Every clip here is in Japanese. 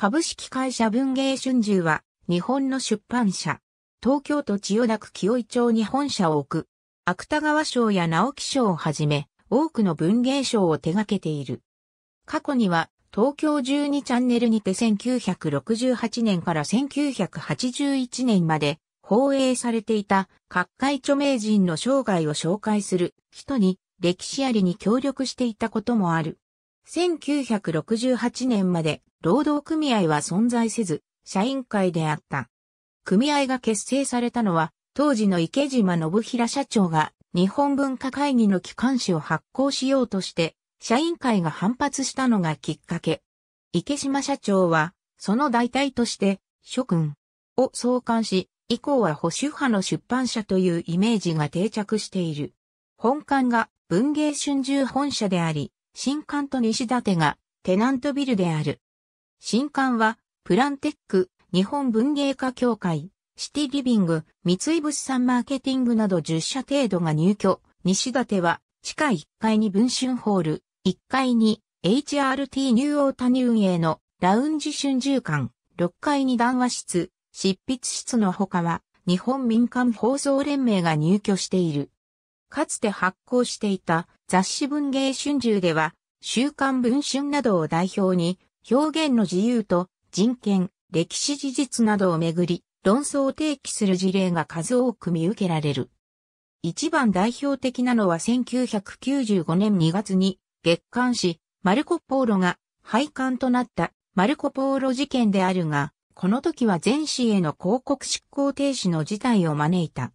株式会社文芸春秋は、日本の出版社。東京都千代田区清井町に本社を置く。芥川賞や直木賞をはじめ、多くの文芸賞を手掛けている。過去には、東京12チャンネルにて1968年から1981年まで放映されていた各界著名人の生涯を紹介する人に歴史ありに協力していたこともある。1968年まで労働組合は存在せず、社員会であった。組合が結成されたのは、当時の池島信平社長が日本文化会議の機関誌を発行しようとして、社員会が反発したのがきっかけ。池島社長は、その代替として、諸君を創刊し、以降は保守派の出版社というイメージが定着している。本館が文芸春秋本社であり、新館と西館がテナントビルである。新館は、プランテック、日本文芸家協会、シティリビング、三井物産マーケティングなど10社程度が入居。西館は、地下1階に文春ホール、1階に HRT ニューオータニュー営のラウンジ春秋館、6階に談話室、執筆室の他は、日本民間放送連盟が入居している。かつて発行していた雑誌文芸春秋では、週刊文春などを代表に、表現の自由と人権、歴史事実などをめぐり、論争を提起する事例が数多く見受けられる。一番代表的なのは1995年2月に月刊誌マルコ・ポーロが廃刊となったマルコ・ポーロ事件であるが、この時は全市への広告執行停止の事態を招いた。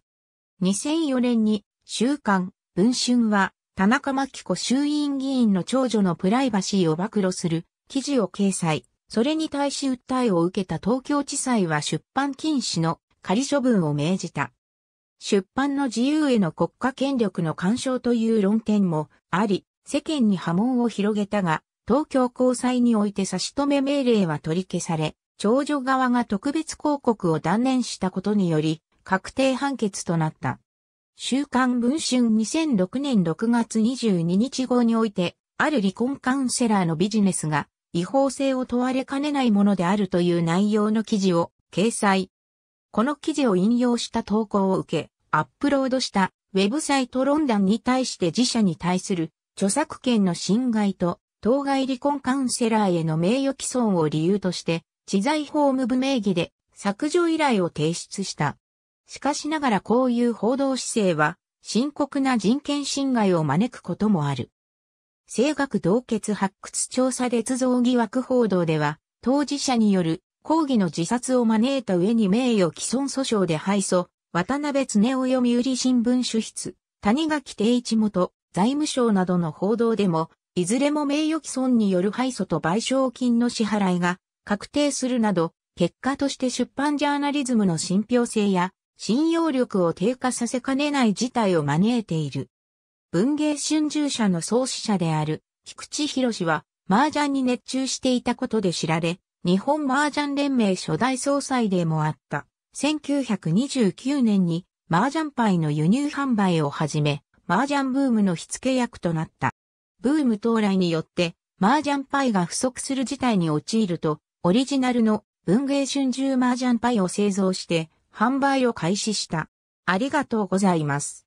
2004年に週刊、文春は、田中真紀子衆院議員の長女のプライバシーを暴露する記事を掲載。それに対し訴えを受けた東京地裁は出版禁止の仮処分を命じた。出版の自由への国家権力の干渉という論点もあり、世間に波紋を広げたが、東京高裁において差し止め命令は取り消され、長女側が特別広告を断念したことにより、確定判決となった。週刊文春2006年6月22日号において、ある離婚カウンセラーのビジネスが違法性を問われかねないものであるという内容の記事を掲載。この記事を引用した投稿を受け、アップロードしたウェブサイト論壇に対して自社に対する著作権の侵害と当該離婚カウンセラーへの名誉毀損を理由として、知財法務部名義で削除依頼を提出した。しかしながらこういう報道姿勢は深刻な人権侵害を招くこともある。性学同結発掘調査捏造疑惑報道では、当事者による抗議の自殺を招いた上に名誉毀損訴訟で敗訴、渡辺恒夫読売新聞主筆、谷垣定一元、財務省などの報道でも、いずれも名誉毀損による敗訴と賠償金の支払いが確定するなど、結果として出版ジャーナリズムの信憑性や信用力を低下させかねない事態を招いている。文芸春秋社の創始者である菊池博は麻雀に熱中していたことで知られ、日本麻雀連盟初代総裁でもあった。1929年に麻雀イの輸入販売を始め、麻雀ブームの火付け役となった。ブーム到来によって麻雀イが不足する事態に陥ると、オリジナルの文芸春秋麻雀イを製造して、販売を開始した。ありがとうございます。